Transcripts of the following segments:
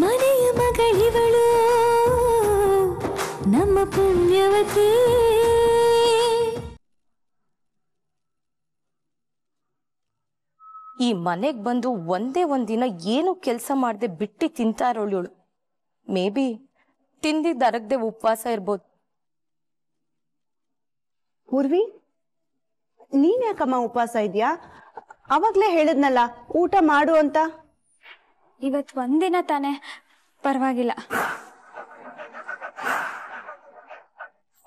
ಮನೆಯ ಮಗಳಿವಳು ನಮ್ಮ ಪುಣ್ಯವತಿ ಈ ಮನೆಗ್ ಬಂದು ಒಂದೇ ಒಂದಿನ ಏನು ಕೆಲಸ ಮಾಡದೆ ಬಿಟ್ಟಿ ತಿಂತಾ ಮೇ ಬಿ ತಿಂದಿದ್ದ ಅರಗದೆ ಉಪವಾಸ ಇರ್ಬೋದು ಊರ್ವಿ ನೀನ್ ಯಾಕಮ್ಮ ಉಪವಾಸ ಇದ್ಯಾ ಅವಾಗ್ಲೇ ಹೇಳಿದ್ನಲ್ಲ ಊಟ ಮಾಡು ಅಂತ ಇವತ್ತು ಒಂದಿನ ತಾನೇ ಪರವಾಗಿಲ್ಲ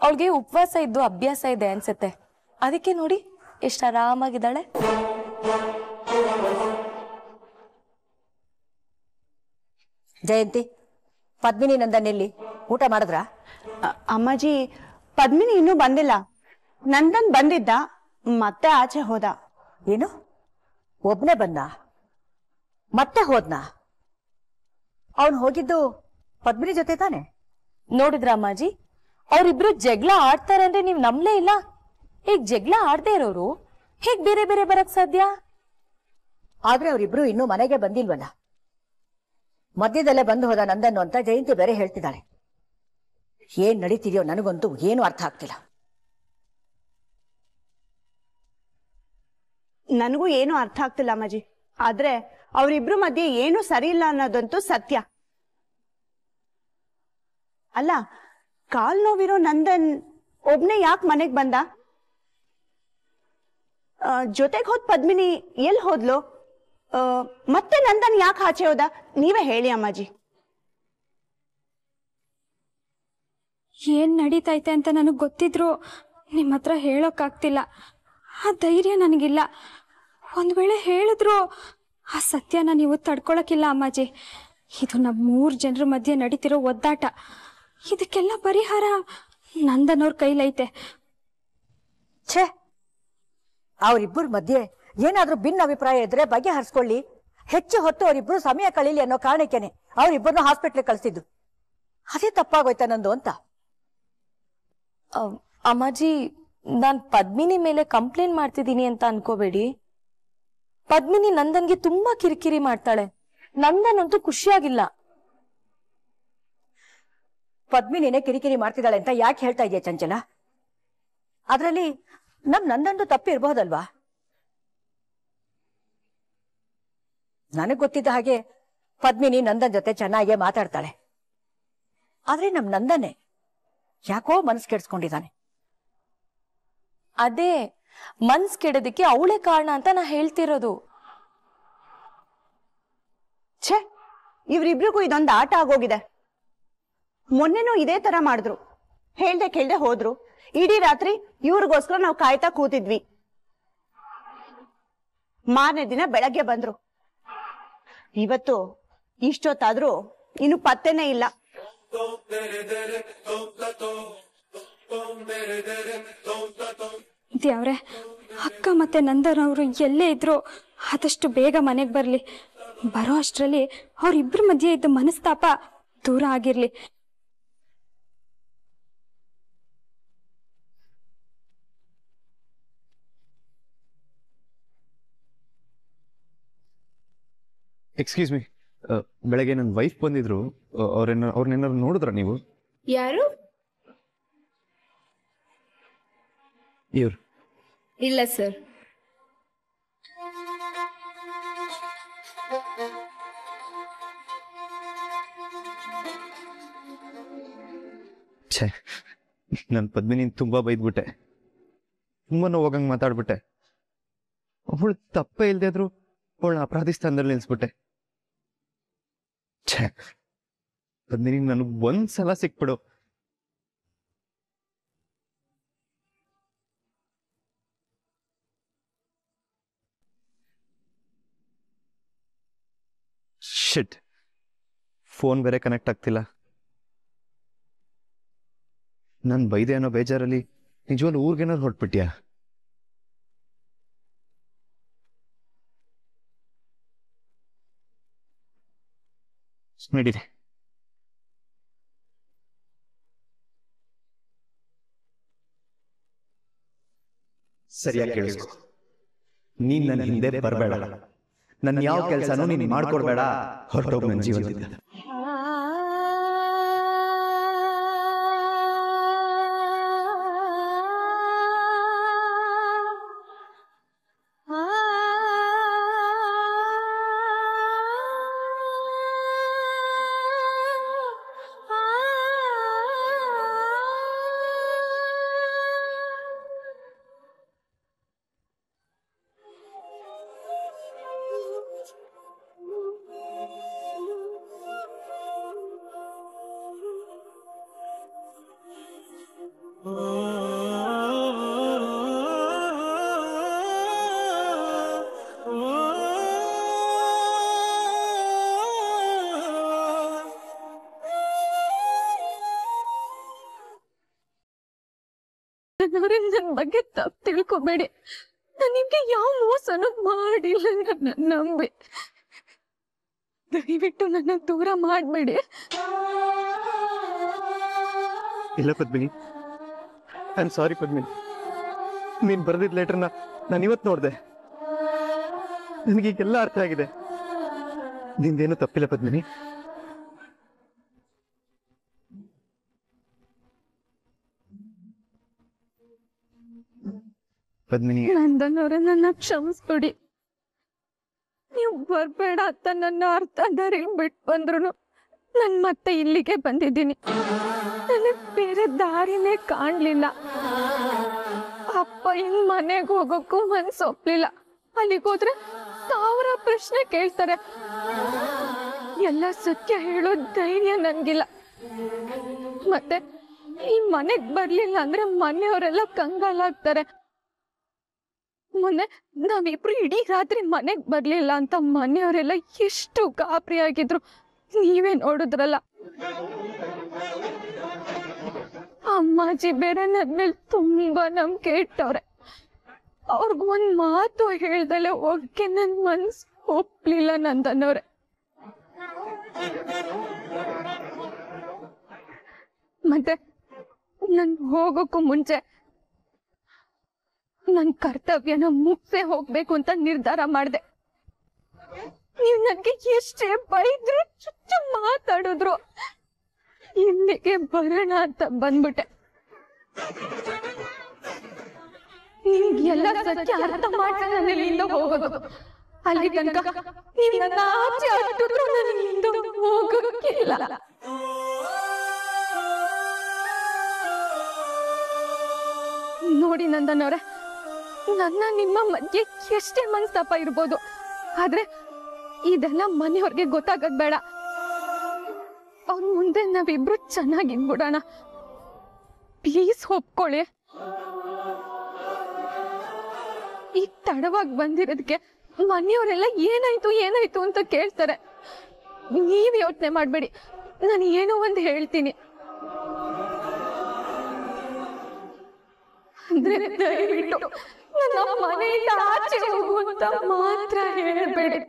ಅವಳಿಗೆ ಉಪವಾಸ ಇದ್ದು ಅಭ್ಯಾಸ ಇದೆ ಅನ್ಸುತ್ತೆ ಅದಕ್ಕೆ ನೋಡಿ ಎಷ್ಟು ಆರಾಮಾಗಿದ್ದಾಳೆ ಜಯಂತಿ ಪದ್ಮಿನಿ ನಂದನಲ್ಲಿ ಊಟ ಮಾಡಿದ್ರ ಅಮ್ಮಾಜಿ ಪದ್ಮಿನಿ ಇನ್ನೂ ಬಂದಿಲ್ಲ ನಂದನ್ ಬಂದಿದ್ದ ಮತ್ತೆ ಆಚೆ ಹೋದ ಏನು ಒಬ್ನೇ ಬಂದ ಮತ್ತೆ ಹೋದ್ನಾ ಅವನು ಹೋಗಿದ್ದು ಪದ್ಮಿನಿ ಜೊತೆ ತಾನೆ ನೋಡಿದ್ರ ಅಮ್ಮಾಜಿ ಅವರಿಬ್ರು ಜಗಳ ಆಡ್ತಾರೆ ಅಂದ್ರೆ ನೀವ್ ನಂಬ್ಲೇ ಇಲ್ಲ ಈಗ ಜಗಳ ಆಡ್ದೇ ಇರೋರು ಹೇಗ್ ಬೇರೆ ಬೇರೆ ಬರಕ್ ಸಾಧ್ಯ ಆದ್ರೆ ಅವರಿಬ್ರು ಇನ್ನೂ ಮನೆಗೆ ಬಂದಿಲ್ವಲ್ಲ ಮಧ್ಯದಲ್ಲೇ ಬಂದು ಹೋದ ನಂದನ್ನು ಅಂತ ಜಯಂತಿ ಬೇರೆ ಹೇಳ್ತಿದ್ದಾಳೆ ಏನ್ ನಡೀತಿದೆಯೋ ನನಗಂತೂ ಏನು ಅರ್ಥ ಆಗ್ತಿಲ್ಲ ನನಗೂ ಏನು ಅರ್ಥ ಆಗ್ತಿಲ್ಲ ಅಮ್ಮಾಜಿ ಆದ್ರೆ ಅವರಿಬ್ರು ಮಧ್ಯೆ ಏನು ಸರಿ ಇಲ್ಲ ಅನ್ನೋದಂತೂ ಸತ್ಯ ಅಲ್ಲ ಕಾಲ್ ನೋವಿರೋ ನಂದನ್ ಒಬ್ನೇ ಯಾಕೆ ಮನೆಗ್ ಬಂದ ಜೊತೆಗೆ ಹೋದ್ ಪದ್ಮಿನಿ ಎಲ್ಲಿ ಹೋದ್ಲು ಮತ್ತೆ ನಂದನ್ ಯಾಕೆ ಆಚೆ ಹೋದ ನೀವೇ ಹೇಳಿ ಅಮ್ಮಾಜಿ ಏನ್ ನಡೀತೈತೆ ಅಂತ ನನಗೆ ಗೊತ್ತಿದ್ರು ನಿಮ್ಮ ಹತ್ರ ಹೇಳೋಕ್ಕಾಗ್ತಿಲ್ಲ ಆ ಧೈರ್ಯ ನನಗಿಲ್ಲ ಒಂದ್ ವೇಳೆ ಹೇಳಿದ್ರು ಆ ಸತ್ಯನ ನೀವು ತಡ್ಕೊಳಕಿಲ್ಲ ಅಮ್ಮಾಜಿ ಇದು ನಮ್ಮ ಮೂರು ಜನರ ಮಧ್ಯೆ ನಡೀತಿರೋ ಒದ್ದಾಟ ಇದಕ್ಕೆಲ್ಲ ಪರಿಹಾರ ನಂದನವ್ರ ಕೈಲೈತೆ ಛೇ ಅವರಿಬ್ಬರ ಮಧ್ಯೆ ಏನಾದ್ರೂ ಭಿನ್ನ ಅಭಿಪ್ರಾಯ ಇದ್ರೆ ಬಗೆಹರಿಸ್ಕೊಳ್ಳಿ ಹೆಚ್ಚು ಹೊತ್ತು ಅವರಿಬ್ಬರು ಸಮಯ ಕಳೀಲಿ ಅನ್ನೋ ಕಾರಣಕ್ಕೇನೆ ಅವರಿಬ್ಬರನ್ನು ಹಾಸ್ಪಿಟ್ಲಿಗೆ ಕಳಿಸಿದ್ದು ಅದೇ ತಪ್ಪಾಗೋಯ್ತಾ ನಂದು ಅಂತ ಅಮ್ಮಾಜಿ ನಾನು ಪದ್ಮಿನಿ ಮೇಲೆ ಕಂಪ್ಲೇಂಟ್ ಮಾಡ್ತಿದ್ದೀನಿ ಅಂತ ಅನ್ಕೋಬೇಡಿ ಪದ್ಮಿನಿ ನಂದನ್ಗೆ ತುಂಬಾ ಕಿರಿಕಿರಿ ಮಾಡ್ತಾಳೆ ನಂದನ್ ಅಂತೂ ಖುಷಿಯಾಗಿಲ್ಲ ಪದ್ಮಿನಿನೇ ಕಿರಿಕಿರಿ ಮಾಡ್ತಿದ್ದಾಳೆ ಅಂತ ಯಾಕೆ ಹೇಳ್ತಾ ಇದೆಯಾ ಚಂಚಲ ಅದರಲ್ಲಿ ನಮ್ ನಂದನ್ದು ತಪ್ಪಿರ್ಬಹುದಲ್ವಾ ನನಗ್ ಗೊತ್ತಿದ್ದ ಹಾಗೆ ಪದ್ಮಿನಿ ನಂದನ್ ಜೊತೆ ಚೆನ್ನಾಗೇ ಮಾತಾಡ್ತಾಳೆ ಆದ್ರೆ ನಮ್ ನಂದನೆ ಯಾಕೋ ಮನಸ್ಸು ಕೆಡ್ಸ್ಕೊಂಡಿದ್ದಾನೆ ಅದೇ ಮನ್ಸ್ ಕೆಡದಿಕ್ಕೆ ಅವಳೇ ಕಾರಣ ಅಂತ ನಾ ಹೇಳ್ತಿರೋದು ಛೇ ಇವ್ರಿಬ್ರಿಗೂ ಇದೊಂದು ಆಟ ಆಗೋಗಿದೆ ಮೊನ್ನೆನೂ ಇದೇ ತರ ಮಾಡಿದ್ರು ಹೇಳ್ದೆ ಕೇಳ್ದೆ ಹೋದ್ರು ಇಡೀ ರಾತ್ರಿ ಇವ್ರಿಗೋಸ್ಕರ ನಾವು ಕಾಯ್ತಾ ಕೂತಿದ್ವಿ ಮಾರನೇ ದಿನ ಬೆಳಗ್ಗೆ ಬಂದ್ರು ಇವತ್ತು ಇಷ್ಟೊತ್ತಾದ್ರೂ ಇನ್ನು ಪತ್ತೆನೇ ಇಲ್ಲ ದೇವ್ರೆ ಅಕ್ಕ ಮತ್ತೆ ಅವರು ಎಲ್ಲೇ ಇದ್ರು ಆದಷ್ಟು ಬೇಗ ಮನೆಗೆ ಬರಲಿ ಬರೋ ಅಷ್ಟರಲ್ಲಿ ಅವರಿಬ್ಬರ ಮಧ್ಯೆ ಇದ್ದ ಮನಸ್ತಾಪ ದೂರ ಆಗಿರ್ಲಿ ಎಕ್ಸ್ಕ್ಯೂಸ್ ಮೀ ಬೆಳಗ್ಗೆ ನನ್ನ ವೈಫ್ ಬಂದಿದ್ರು ಅವ್ರೇನ ಅವ್ರನ್ನೇನಾದ್ರು ನೋಡಿದ್ರ ನೀವು ಯಾರು ಇವ್ರು ಇಲ್ಲ ಸರ್ ಛೇ ನನ್ನ ಪದ್ಮಿನಿ ತುಂಬಾ ಬೈದ್ಬಿಟ್ಟೆ ತುಂಬಾ ಹೋಗಂಗ್ ಮಾತಾಡ್ಬಿಟ್ಟೆ ಅವಳು ತಪ್ಪೇ ಇಲ್ದೆ ಇದ್ರು ಅವಳನ್ನ ಅಪರಾಧಿ ಸ್ಥಾನದಲ್ಲಿ ನಿಲ್ಸ್ಬಿಟ್ಟೆ ಛೇ ಪದ್ಮಿನಿ ನನಗೆ ಒಂದ್ಸಲ ಸಿಕ್ಬಿಡು ಶಿಟ್ ಫೋನ್ ಬೇರೆ ಕನೆಕ್ಟ್ ಆಗ್ತಿಲ್ಲ ನಾನು ಬೈದೆ ಅನ್ನೋ ಬೇಜಾರಲ್ಲಿ ನಿಜವಾಗ್ಲೂ ಊರ್ಗೇನಾದ್ರು ಹೊರಟ್ಬಿಟ್ಯಾ ನಡೀರಿ ಸರಿಯಾಗಿ ಕೇಳಿಸ್ಕೊ ನೀನ್ ನನ್ನ ಹಿಂದೆ ಬರಬೇಡ ನನ್ನ ಯಾವ ಕೆಲಸನೂ ನೀನು ಮಾಡ್ಕೊಡ್ಬೇಡ ಹೊರಟೋಗಿ ನನ್ನ ಜೀವನದಿಂದ ತಿಳ್ಕೊಬೇಡಿ ನಾನು ನಿಮ್ಗೆ ಯಾವ ಮೋಸನೂ ಮಾಡಿಲ್ಲ ನನ್ನ ನಂಬಿ ದಯವಿಟ್ಟು ನನ್ನ ದೂರ ಮಾಡಬೇಡಿ ಇಲ್ಲ Padmini I am sorry Padmini ನೀನು ಬರೆದಿದ್ದ ಲೆಟರ್ನ ನಾನು ಇವತ್ತು ನೋಡಿದೆ ನನಗೀಗೆಲ್ಲ ಅರ್ಥ ಆಗಿದೆ ನಿಂದೇನು ತಪ್ಪಿಲ್ಲ ಪದ್ಮಿನಿ ಪದ್ಮಿನಿ ನಂದನವ್ರೆ ನನ್ನ ಕ್ಷಮಿಸ್ಬಿಡಿ ನೀವು ಬರಬೇಡ ಅಂತ ನನ್ನ ಅರ್ಥ ದಾರಿ ಬಿಟ್ಟು ಬಂದ್ರು ನನ್ ಮತ್ತೆ ಇಲ್ಲಿಗೆ ಬಂದಿದ್ದೀನಿ ನನಗೆ ಬೇರೆ ದಾರಿನೇ ಕಾಣಲಿಲ್ಲ ಅಪ್ಪ ಇನ್ ಮನೆಗೆ ಹೋಗೋಕ್ಕೂ ಮನ್ಸು ಒಪ್ಲಿಲ್ಲ ಅಲ್ಲಿಗೆ ಹೋದ್ರೆ ಸಾವಿರ ಪ್ರಶ್ನೆ ಕೇಳ್ತಾರೆ ಎಲ್ಲ ಸತ್ಯ ಹೇಳೋ ಧೈರ್ಯ ನನಗಿಲ್ಲ ಮತ್ತೆ ಈ ಮನೆಗೆ ಬರಲಿಲ್ಲ ಅಂದ್ರೆ ಮನೆಯವರೆಲ್ಲ ಕಂಗಾಲಾಗ್ತಾರೆ ಮೊನ್ನೆ ನಾವಿಬ್ರು ಇಡೀ ರಾತ್ರಿ ಮನೆಗ್ ಬರ್ಲಿಲ್ಲ ಅಂತ ಮನೆಯವರೆಲ್ಲ ಎಷ್ಟು ಗಾಬರಿ ಆಗಿದ್ರು ನೀವೇ ನೋಡಿದ್ರಲ್ಲ ಅಮ್ಮಾಜಿ ಬೇರೆ ನನ್ ಮೇಲೆ ತುಂಬಾ ನಂಬಿಕೆ ಇಟ್ಟವ್ರೆ ಅವ್ರಗ್ ಒಂದ್ ಮಾತು ಹೇಳ್ದಲೆ ಒಗ್ಗೆ ನನ್ ಮನ್ಸ್ ಒಪ್ಲಿಲ್ಲ ನಂದನವ್ರೆ ಮತ್ತೆ ನನ್ ಹೋಗೋಕ್ಕೂ ಮುಂಚೆ ನನ್ ಕರ್ತವ್ಯನ ಮುಗ್ಸೆ ಹೋಗ್ಬೇಕು ಅಂತ ನಿರ್ಧಾರ ಮಾಡಿದೆ ನೀವ್ ನನ್ಗೆ ಎಷ್ಟೇ ಬೈದ್ರು ಚುಚ್ಚು ಮಾತಾಡಿದ್ರು ಇಲ್ಲಿಗೆ ಬರೋಣ ಅಂತ ಬಂದ್ಬಿಟ್ಟೆ ಎಲ್ಲ ಸತ್ಯ ಅರ್ಥ ಮಾಡ್ತಾ ಇಲ್ಲಿಂದ ಹೋಗೋದು ಅಲ್ಲಿ ತನಕ ನೀವು ನನ್ನ ಆಚೆ ಹತ್ತಿದ್ರು ನಾನು ಇಲ್ಲಿಂದ ಹೋಗಕ್ಕಿಲ್ಲ ನೋಡಿ ನಂದನವ್ರೆ ನನ್ನ ನಿಮ್ಮ ಮಧ್ಯೆ ಎಷ್ಟೇ ಮನಸ್ತಾಪ ಇರ್ಬೋದು ಆದ್ರೆ ಇದೆಲ್ಲ ಮನೆಯವ್ರಿಗೆ ಗೊತ್ತಾಗದ್ ಬೇಡ ಅವ್ರ ಮುಂದೆ ನಾವಿಬ್ರು ಚೆನ್ನಾಗಿದ್ಬಿಡೋಣ ಪ್ಲೀಸ್ ಒಪ್ಕೊಳ್ಳಿ ಈ ತಡವಾಗಿ ಬಂದಿರೋದಕ್ಕೆ ಮನೆಯವರೆಲ್ಲ ಏನಾಯ್ತು ಏನಾಯ್ತು ಅಂತ ಕೇಳ್ತಾರೆ ನೀವ್ ಯೋಚನೆ ಮಾಡಬೇಡಿ ನಾನು ಏನೋ ಒಂದು ಹೇಳ್ತೀನಿ ಅಂದ್ರೆ ದಯವಿಟ್ಟು ನನ್ನ ಮನೆಯಿಂದ ಆಚೆ ಹೋಗು ಮಾತ್ರ ಹೇಳಬೇಡಿ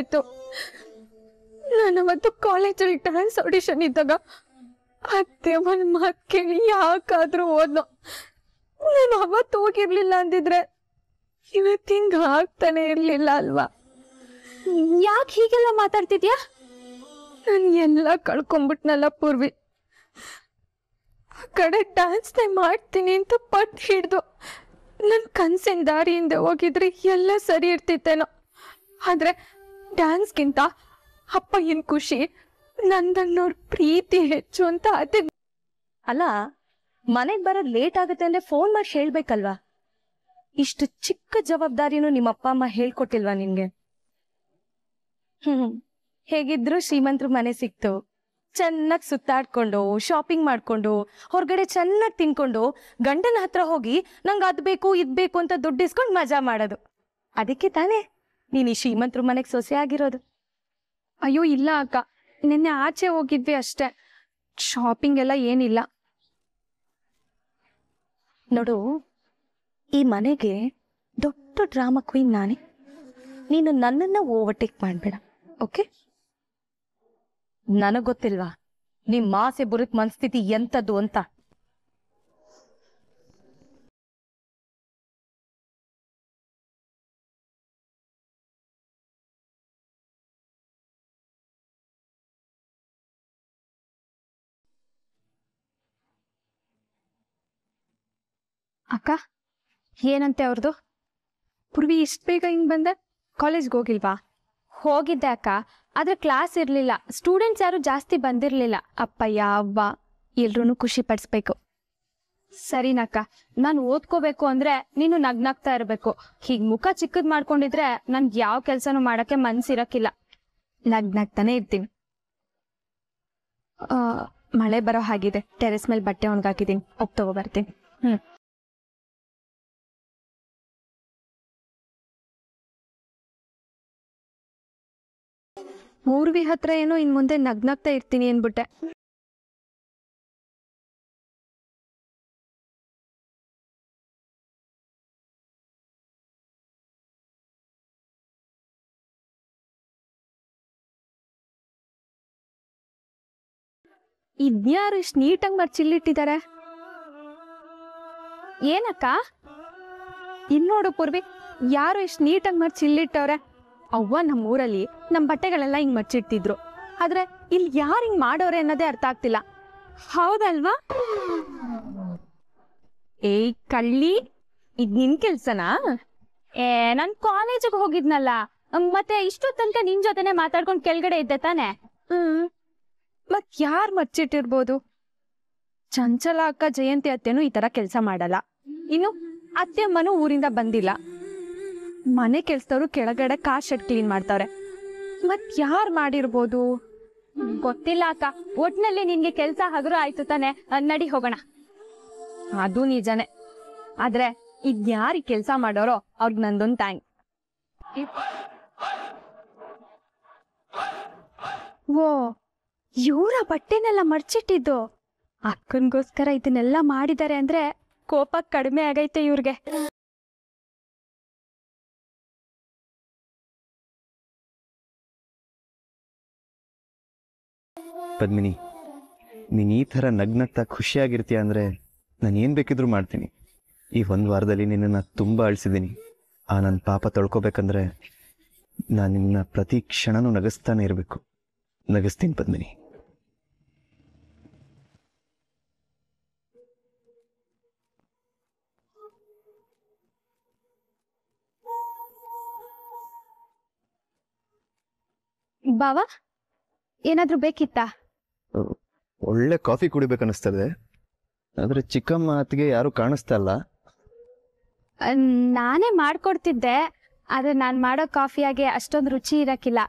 ಹೋಯ್ತು ನಾನು ಅವತ್ತು ಕಾಲೇಜ್ ಡ್ಯಾನ್ಸ್ ಆಡಿಷನ್ ಇದ್ದಾಗ ಅತ್ತೆ ಒಂದು ಮಾತು ಕೇಳಿ ಯಾಕಾದ್ರೂ ಓದ್ನೋ ನಾನು ಅವತ್ತು ಹೋಗಿರ್ಲಿಲ್ಲ ಅಂದಿದ್ರೆ ಇವತ್ತು ಆಗ್ತಾನೆ ಇರ್ಲಿಲ್ಲ ಅಲ್ವಾ ಯಾಕೆ ಹೀಗೆಲ್ಲ ಮಾತಾಡ್ತಿದ್ಯಾ ನಾನು ಎಲ್ಲ ಕಳ್ಕೊಂಡ್ಬಿಟ್ನಲ್ಲ ಪೂರ್ವಿ ಆ ಕಡೆ ಡ್ಯಾನ್ಸ್ ಮಾಡ್ತೀನಿ ಅಂತ ಪಟ್ ಹಿಡ್ದು ನನ್ನ ಕನ್ಸಿನ ದಾರಿಯಿಂದ ಹೋಗಿದ್ರೆ ಎಲ್ಲ ಸರಿ ಇರ್ತಿತ್ತೇನೋ ಆದ್ರೆ ಡ್ಯಾನ್ಸ್ಗಿಂತ ಅಪ್ಪ ಏನ್ ಖುಷಿ ನಂದನ್ನೋರ್ ಪ್ರೀತಿ ಹೆಚ್ಚು ಅಂತ ಅದೇ ಅಲ್ಲ ಮನೆಗ್ ಬರೋದ್ ಲೇಟ್ ಆಗುತ್ತೆ ಅಂದ್ರೆ ಫೋನ್ ಮಾಡಿ ಹೇಳ್ಬೇಕಲ್ವಾ ಇಷ್ಟು ಚಿಕ್ಕ ಜವಾಬ್ದಾರಿನೂ ನಿಮ್ಮ ಅಪ್ಪ ಅಮ್ಮ ಹೇಳ್ಕೊಟ್ಟಿಲ್ವಾ ನಿನ್ಗೆ ಹ್ಮ್ ಹೇಗಿದ್ರು ಶ್ರೀಮಂತ್ರ ಮನೆ ಸಿಕ್ತು ಚೆನ್ನಾಗಿ ಸುತ್ತಾಡ್ಕೊಂಡು ಶಾಪಿಂಗ್ ಮಾಡ್ಕೊಂಡು ಹೊರಗಡೆ ಚೆನ್ನಾಗಿ ತಿನ್ಕೊಂಡು ಗಂಡನ ಹತ್ರ ಹೋಗಿ ನಂಗೆ ಅದ್ ಬೇಕು ಇದ್ ಬೇಕು ಅಂತ ದುಡ್ಡಿಸ್ಕೊಂಡ್ ಮಜಾ ಮಾಡೋದು ಅದಕ್ಕೆ ತಾನೇ ನೀನು ಈ ಮನೆಗೆ ಮನೆಗ್ ಸೊಸೆ ಆಗಿರೋದು ಅಯ್ಯೋ ಇಲ್ಲ ಅಕ್ಕ ನಿನ್ನೆ ಆಚೆ ಹೋಗಿದ್ವಿ ಅಷ್ಟೇ ಶಾಪಿಂಗ್ ಎಲ್ಲ ಏನಿಲ್ಲ ನೋಡು ಈ ಮನೆಗೆ ದೊಡ್ಡ ಡ್ರಾಮಾ ಕ್ವೀನ್ ನಾನೇ ನೀನು ನನ್ನನ್ನ ಓವರ್ಟೇಕ್ ಮಾಡಬೇಡ ಓಕೆ ನನಗ್ ಗೊತ್ತಿಲ್ವಾ ನಿಮ್ ಮಾಸೆ ಬುರುಕ್ ಮನಸ್ಥಿತಿ ಎಂಥದ್ದು ಅಂತ ಅಕ್ಕ ಏನಂತೆ ಅವ್ರದ್ದು ಪೂರ್ವಿ ಇಷ್ಟು ಬೇಗ ಹಿಂಗೆ ಬಂದೆ ಕಾಲೇಜ್ಗೆ ಹೋಗಿಲ್ವಾ ಹೋಗಿದ್ದೆ ಅಕ್ಕ ಆದರೆ ಕ್ಲಾಸ್ ಇರಲಿಲ್ಲ ಸ್ಟೂಡೆಂಟ್ಸ್ ಯಾರು ಜಾಸ್ತಿ ಬಂದಿರಲಿಲ್ಲ ಅಪ್ಪಯ್ಯ ಅವ್ವ ಎಲ್ರೂ ಖುಷಿ ಪಡಿಸ್ಬೇಕು ಸರಿನಕ್ಕ ನಾನು ಓದ್ಕೋಬೇಕು ಅಂದರೆ ನೀನು ನಗ್ನಾಗ್ತಾ ಇರಬೇಕು ಹೀಗೆ ಮುಖ ಚಿಕ್ಕದ್ ಮಾಡ್ಕೊಂಡಿದ್ರೆ ನನ್ಗೆ ಯಾವ ಕೆಲಸನೂ ಮಾಡೋಕ್ಕೆ ಮನ್ಸಿರೋಕ್ಕಿಲ್ಲ ನಗ್ನಾಗ್ತಾನೆ ಇರ್ತೀನಿ ಮಳೆ ಬರೋ ಹಾಗಿದೆ ಟೆರೆಸ್ ಮೇಲೆ ಬಟ್ಟೆ ಒಣಗಾಕಿದ್ದೀನಿ ಹೋಗಿ ಬರ್ತೀನಿ ಹ್ಞೂ ಮೂರ್ವಿ ಹತ್ರ ಏನೋ ಇನ್ ಮುಂದೆ ನಗ್ನಾಗ್ತಾ ಇರ್ತೀನಿ ಅನ್ಬಿಟ್ಟೆ ಇದ್ಯಾರು ಇಷ್ಟು ನೀಟಾಗಿ ಮರ್ಚಿಲ್ಲಿಟ್ಟಿದ್ದಾರೆ ಚಿಲ್ಲಿಟ್ಟಿದ್ದಾರೆ ಏನಕ್ಕ ಇನ್ ನೋಡು ಪೂರ್ವಿ ಯಾರು ಇಷ್ಟು ನೀಟಾಗಿ ಮಾಡಿ ಚಿಲ್ಲಿಟ್ಟವ್ರೆ ಅವ್ವ ನಮ್ಮ ಊರಲ್ಲಿ ನಮ್ಮ ಬಟ್ಟೆಗಳೆಲ್ಲ ಹಿಂಗ್ ಮಚ್ಚಿಡ್ತಿದ್ರು ಆದ್ರೆ ಇಲ್ಲಿ ಯಾರು ಹಿಂಗ್ ಮಾಡೋರೆ ಅನ್ನೋದೇ ಅರ್ಥ ಆಗ್ತಿಲ್ಲ ಹೌದಲ್ವಾ ಏಯ್ ಕಳ್ಳಿ ಇದ್ ನಿನ್ ಕೆಲ್ಸನಾ ಏ ನಾನ್ ಕಾಲೇಜಿಗೆ ಹೋಗಿದ್ನಲ್ಲ ಮತ್ತೆ ಇಷ್ಟೊತ್ತನಕ ತನಕ ನಿನ್ ಜೊತೆನೆ ಮಾತಾಡ್ಕೊಂಡ್ ಕೆಳಗಡೆ ಇದ್ದೆ ತಾನೆ ಹ್ಮ್ ಮತ್ ಯಾರ್ ಮಚ್ಚಿಟ್ಟಿರ್ಬೋದು ಚಂಚಲ ಅಕ್ಕ ಜಯಂತಿ ಅತ್ತೆನು ಈ ತರ ಕೆಲಸ ಮಾಡಲ್ಲ ಇನ್ನು ಅತ್ತೆ ಅಮ್ಮನೂ ಊರಿಂದ ಬಂದಿಲ್ಲ ಮನೆ ಕೆಲ್ಸದವ್ರು ಕೆಳಗಡೆ ಕಾರ್ ಶೆಡ್ ಕ್ಲೀನ್ ಮಾಡ್ತಾರೆ ಮತ್ ಯಾರ್ ಮಾಡಿರ್ಬೋದು ಗೊತ್ತಿಲ್ಲ ಅಕ್ಕ ಒಟ್ನಲ್ಲಿ ನಿನ್ಗೆ ಕೆಲ್ಸ ಹಗುರ ಆಯ್ತು ತಾನೆ ನಡಿ ಹೋಗೋಣ ಅದು ನಿಜಾನೆ ಆದ್ರೆ ಇದ್ಯಾರಿ ಕೆಲ್ಸ ಮಾಡೋರೋ ಅವ್ರಿಗೆ ನಂದೊಂದು ಥ್ಯಾಂಕ್ ಓ ಇವರ ಬಟ್ಟೆನೆಲ್ಲ ಮರ್ಚಿಟ್ಟಿದ್ದು ಅಕ್ಕನ್ಗೋಸ್ಕರ ಇದನ್ನೆಲ್ಲ ಮಾಡಿದ್ದಾರೆ ಅಂದ್ರೆ ಕೋಪ ಕಡಿಮೆ ಆಗೈತೆ ಇವ್ರಿಗೆ ಪದ್ಮಿನಿ ನೀನು ಈ ಥರ ನಗ್ನತ್ತ ಖುಷಿಯಾಗಿರ್ತೀಯ ಅಂದರೆ ನಾನು ಏನು ಬೇಕಿದ್ರು ಮಾಡ್ತೀನಿ ಈ ಒಂದು ವಾರದಲ್ಲಿ ನಿನ್ನನ್ನು ತುಂಬ ಅಳಿಸಿದ್ದೀನಿ ಆ ನನ್ನ ಪಾಪ ತೊಳ್ಕೊಬೇಕಂದ್ರೆ ನಾನು ನಿನ್ನ ಪ್ರತಿ ಕ್ಷಣನೂ ನಗಸ್ತಾನೆ ಇರಬೇಕು ನಗಸ್ತೀನಿ ಪದ್ಮಿನಿ ಬಾವಾ ಏನಾದ್ರೂ ಬೇಕಿತ್ತಾ ಒಳ್ಳೆ ಕಾಫಿ ಕುಡಿಬೇಕು ಅನಿಸ್ತದೆ ಆದ್ರೆ ಚಿಕ್ಕಮ್ಮ ಅತ್ತಿಗೆ ಯಾರು ಕಾಣಿಸ್ತಾ ಇಲ್ಲ ನಾನೇ ಮಾಡ್ಕೊಡ್ತಿದ್ದೆ ಆದ್ರೆ ನಾನ್ ಮಾಡೋ ಕಾಫಿಯಾಗೆ ಅಷ್ಟೊಂದು ರುಚಿ ಇರಕ್ಕಿಲ್ಲ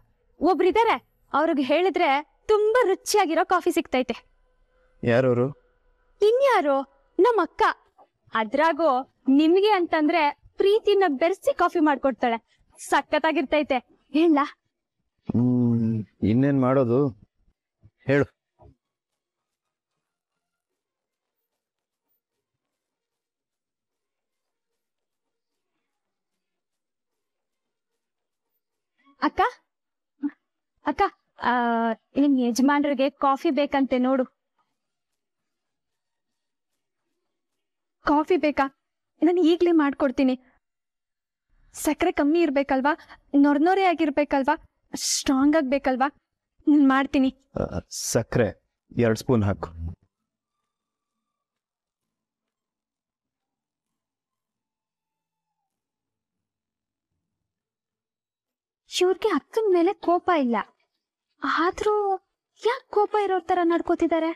ಒಬ್ರಿದಾರೆ ಅವ್ರಿಗೆ ಹೇಳಿದ್ರೆ ತುಂಬಾ ರುಚಿಯಾಗಿರೋ ಕಾಫಿ ಸಿಗ್ತೈತೆ ಯಾರವರು ಇನ್ಯಾರು ನಮ್ಮ ಅಕ್ಕ ಅದ್ರಾಗೂ ನಿಮ್ಗೆ ಅಂತಂದ್ರೆ ಪ್ರೀತಿನ ಬೆರೆಸಿ ಕಾಫಿ ಮಾಡ್ಕೊಡ್ತಾಳೆ ಸಖತ್ತಾಗಿರ್ತೈತೆ ಹೇಳ ಇನ್ನೇನ್ ಮಾಡೋದು ಹೇಳು ಅಕ್ಕ ಅಕ್ಕ ಆ ನಿಮ್ ಯಜಮಾನ್ರಿಗೆ ಕಾಫಿ ಬೇಕಂತೆ ನೋಡು ಕಾಫಿ ಬೇಕಾ ನಾನು ಈಗ್ಲೇ ಮಾಡ್ಕೊಡ್ತೀನಿ ಸಕ್ಕರೆ ಕಮ್ಮಿ ಇರ್ಬೇಕಲ್ವಾ ನೊರ್ನೊರೆ ಆಗಿರ್ಬೇಕಲ್ವಾ ಸ್ಟ್ರಾಂಗ್ ಆಗ್ಬೇಕಲ್ವಾ ನಾನು ಮಾಡ್ತೀನಿ ಸಕ್ಕರೆ ಎರಡು ಸ್ಪೂನ್ ಹಾಕು ಇವ್ರಿಗೆ ಅಕ್ಕನ ಮೇಲೆ ಕೋಪ ಇಲ್ಲ ಆದ್ರೂ ಯಾಕೆ ಕೋಪ ಇರೋ ತರ ನಡ್ಕೋತಿದ್ದಾರೆ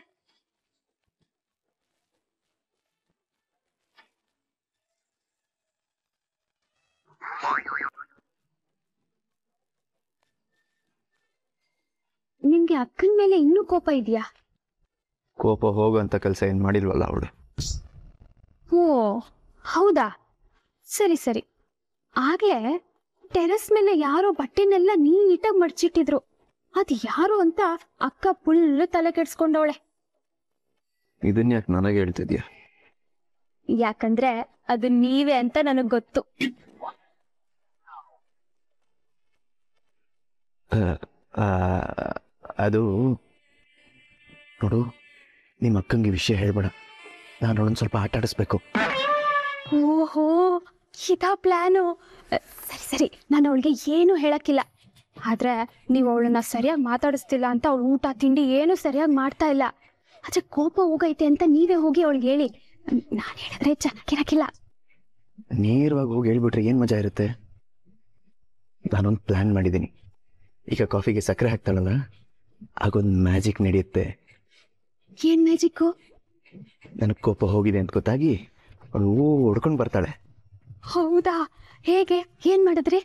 ನಿಮ್ಗೆ ಅಕ್ಕನ ಮೇಲೆ ಇನ್ನೂ ಕೋಪ ಇದೆಯಾ ಕೋಪ ಹೋಗುವಂತ ಕೆಲಸ ಏನ್ ಮಾಡಿಲ್ವಲ್ಲ ಅವಳು ಓ ಹೌದಾ ಸರಿ ಸರಿ ಆಗ್ಲೇ ಟೆರೆಸ್ ಮೇಲೆ ಯಾರೋ ಬಟ್ಟೆನೆಲ್ಲ ನೀಟಾಗಿ ಮಡಚಿಟ್ಟಿದ್ರು ಅದ್ ಯಾರು ಅಂತ ಅಕ್ಕ ಫುಲ್ ತಲೆ ಕೆಡ್ಸ್ಕೊಂಡವಳೆ ಇದನ್ ಯಾಕೆ ನನಗೆ ಹೇಳ್ತಿದ್ಯ ಯಾಕಂದ್ರೆ ಅದು ನೀವೇ ಅಂತ ನನಗ್ ಗೊತ್ತು ಅದು ನೋಡು ನಿಮ್ ಅಕ್ಕಂಗೆ ವಿಷಯ ಹೇಳ್ಬೇಡ ನಾನು ಸ್ವಲ್ಪ ಆಟಾಡಿಸ್ಬೇಕು ಆಡಿಸ್ಬೇಕು ಓಹೋ ಇದ ಪ್ಲಾನು ಸರಿ ಸರಿ ನಾನು ಅವಳಿಗೆ ಏನು ಹೇಳಕ್ಕಿಲ್ಲ ಆದ್ರೆ ನೀವು ಅವಳನ್ನ ಸರಿಯಾಗಿ ಮಾತಾಡಿಸ್ತಿಲ್ಲ ಅಂತ ಅವಳು ಊಟ ತಿಂಡಿ ಏನು ಸರಿಯಾಗಿ ಮಾಡ್ತಾ ಇಲ್ಲ ಆದ್ರೆ ಕೋಪ ಹೋಗೈತೆ ಅಂತ ನೀವೇ ಹೋಗಿ ಅವಳಿಗೆ ಹೇಳಿ ನಾನು ಹೇಳಿದ್ರೆ ಚೆನ್ನಾಗಿರಕ್ಕಿಲ್ಲ ನೇರವಾಗಿ ಹೋಗಿ ಹೇಳ್ಬಿಟ್ರೆ ಏನು ಮಜಾ ಇರುತ್ತೆ ನಾನೊಂದು ಪ್ಲಾನ್ ಮಾಡಿದ್ದೀನಿ ಈಗ ಕಾಫಿಗೆ ಸಕ್ಕರೆ ಹಾಕ್ತಾಳಲ್ಲ ಆಗೊಂದು ಮ್ಯಾಜಿಕ್ ನಡೆಯುತ್ತೆ ಏನ್ ಮ್ಯಾಜಿಕ್ಕು ನನಗೆ ಕೋಪ ಹೋಗಿದೆ ಅಂತ ಗೊತ್ತಾಗಿ ಅವಳು ಓ ಹೊಡ್ಕೊಂಡು ಬರ್ತಾಳೆ ಹೌದಾ ಹೇಗೆ ಏನ್ ಮಾಡಿದ್ರಿ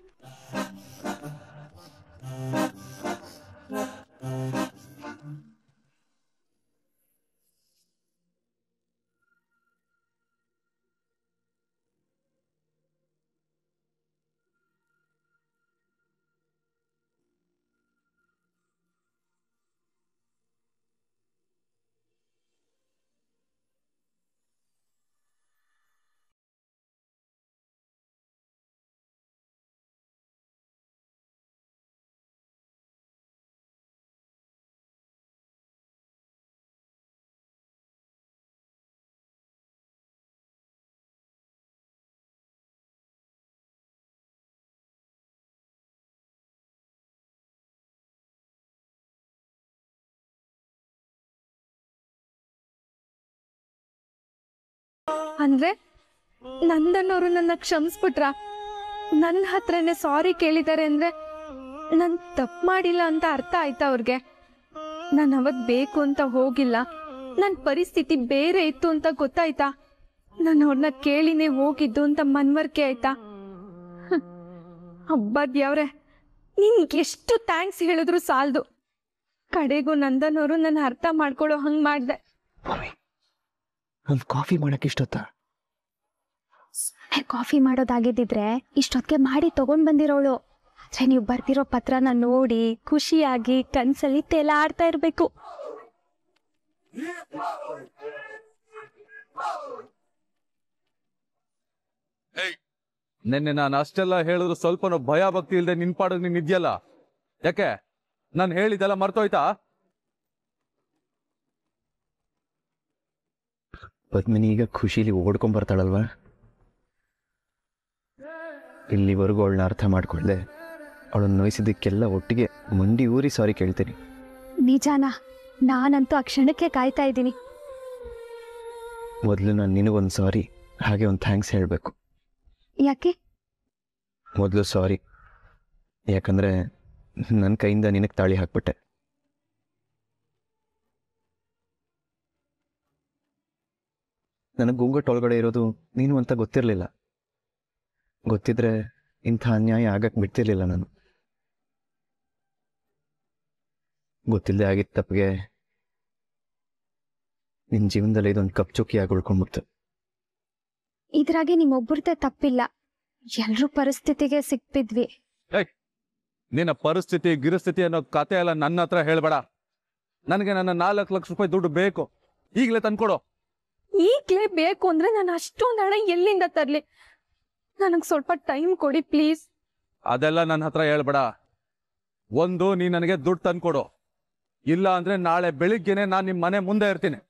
ಅಂದ್ರೆ ನಂದನ್ನವರು ನನ್ನ ಕ್ಷಮಿಸ್ಬಿಟ್ರ ನನ್ನ ಹತ್ರನೇ ಸಾರಿ ಕೇಳಿದ್ದಾರೆ ಅಂದ್ರೆ ನಾನು ತಪ್ಪು ಮಾಡಿಲ್ಲ ಅಂತ ಅರ್ಥ ಆಯ್ತಾ ಅವ್ರಿಗೆ ನಾನು ಅವತ್ ಬೇಕು ಅಂತ ಹೋಗಿಲ್ಲ ನನ್ನ ಪರಿಸ್ಥಿತಿ ಬೇರೆ ಇತ್ತು ಅಂತ ಗೊತ್ತಾಯ್ತಾ ನಾನು ಅವ್ರನ್ನ ಕೇಳಿನೇ ಹೋಗಿದ್ದು ಅಂತ ಮನ್ವರಿಕೆ ಆಯ್ತಾ ಹಬ್ಬದ್ಯಾವ್ರೆ ನಿನ್ಗೆ ಎಷ್ಟು ಥ್ಯಾಂಕ್ಸ್ ಹೇಳಿದ್ರು ಸಾಲದು ಕಡೆಗೂ ನಂದನವರು ನನ್ನ ಅರ್ಥ ಮಾಡ್ಕೊಳ್ಳೋ ಹಂಗ್ ಮಾಡಿದೆ ಒಂದು ಕಾಫಿ ಮಾಡಕ್ಕೆ ಇಷ್ಟೊತ್ತ ಕಾಫಿ ಮಾಡೋದಾಗಿದ್ದಿದ್ರೆ ಇಷ್ಟೊತ್ತಿಗೆ ಮಾಡಿ ತಗೊಂಡ್ ಬಂದಿರೋಳು ಆದ್ರೆ ನೀವು ಬರ್ತಿರೋ ಪತ್ರನ ನೋಡಿ ಖುಷಿಯಾಗಿ ಕನ್ಸಲ್ಲಿ ಆಡ್ತಾ ಇರ್ಬೇಕು ನಿನ್ನೆ ನಾನು ಅಷ್ಟೆಲ್ಲ ಹೇಳಿದ್ರು ಸ್ವಲ್ಪನೂ ಭಯ ಭಕ್ತಿ ಇಲ್ದೆ ನಿನ್ ಪಾಡೋದ್ ನೀನ್ ಇದೆಯಲ್ಲ ಯಾಕೆ ನಾನು ಹೇಳಿದೆಲ್ಲ ಮರ್ತೋಯ್ತಾ ಪದ್ಮಿನಿ ಈಗ ಖುಷೀಲಿ ಓಡ್ಕೊಂಬರ್ತಾಳಲ್ವಾ ಇಲ್ಲಿವರೆಗೂ ಅವಳನ್ನ ಅರ್ಥ ಮಾಡ್ಕೊಳ್ಳೆ ಅವಳನ್ನು ನೋಯಿಸಿದ್ದಕ್ಕೆಲ್ಲ ಒಟ್ಟಿಗೆ ಮಂಡಿ ಊರಿ ಸಾರಿ ಕೇಳ್ತೀನಿ ನಿಜಾನ ನಾನಂತೂ ಆ ಕ್ಷಣಕ್ಕೆ ಕಾಯ್ತಾ ಇದ್ದೀನಿ ಮೊದಲು ನಾನು ನಿನಗೊಂದು ಸಾರಿ ಹಾಗೆ ಒಂದು ಥ್ಯಾಂಕ್ಸ್ ಹೇಳಬೇಕು ಯಾಕೆ ಮೊದಲು ಸಾರಿ ಯಾಕಂದರೆ ನನ್ನ ಕೈಯಿಂದ ನಿನಗೆ ತಾಳಿ ಹಾಕ್ಬಿಟ್ಟೆ ನನಗೆ ಗುಂಗಟ್ ಒಳಗಡೆ ಇರೋದು ನೀನು ಅಂತ ಗೊತ್ತಿರಲಿಲ್ಲ ಗೊತ್ತಿದ್ರೆ ಇಂಥ ಅನ್ಯಾಯ ಆಗಕ್ಕೆ ಬಿಡ್ತಿರ್ಲಿಲ್ಲ ನಾನು ಗೊತ್ತಿಲ್ಲದೆ ಆಗಿತ್ತು ತಪ್ಪಿಗೆ ನಿನ್ನ ಜೀವನದಲ್ಲಿ ಇದೊಂದು ಕಪ್ ಚುಕ್ಕಿಯಾಗಿ ಉಳ್ಕೊಂಡ್ಬಿಡ್ತು ಇದ್ರಾಗೆ ನಿಮ್ಮೊಬ್ಬರದೇ ತಪ್ಪಿಲ್ಲ ಎಲ್ರು ಪರಿಸ್ಥಿತಿಗೆ ಸಿಕ್ಬಿದ್ವಿ ನಿನ್ನ ಪರಿಸ್ಥಿತಿ ಗಿರಸ್ಥಿತಿ ಅನ್ನೋ ಕತೆ ಎಲ್ಲ ನನ್ನ ಹತ್ರ ಹೇಳ್ಬೇಡ ನನಗೆ ನನ್ನ ನಾಲ್ಕು ಲಕ್ಷ ರೂಪಾಯಿ ದುಡ್ಡು ಬೇಕು ಈಗಲೇ ತಂದ್ಕೊಡೋ ಕ್ಲೇ ಬೇಕು ಅಂದ್ರೆ ನಾನು ಅಷ್ಟೊಂದು ಹಣ ಎಲ್ಲಿಂದ ತರ್ಲಿ ನನಗ್ ಸ್ವಲ್ಪ ಟೈಮ್ ಕೊಡಿ ಪ್ಲೀಸ್ ಅದೆಲ್ಲ ನನ್ನ ಹತ್ರ ಹೇಳ್ಬೇಡ ಒಂದು ನೀ ನನಗೆ ದುಡ್ಡು ತಂದ್ಕೊಡು ಇಲ್ಲ ಅಂದ್ರೆ ನಾಳೆ ಬೆಳಿಗ್ಗೆನೆ ನಾನು ನಿಮ್ಮ ಮನೆ ಮುಂದೆ ಇರ್ತೀನಿ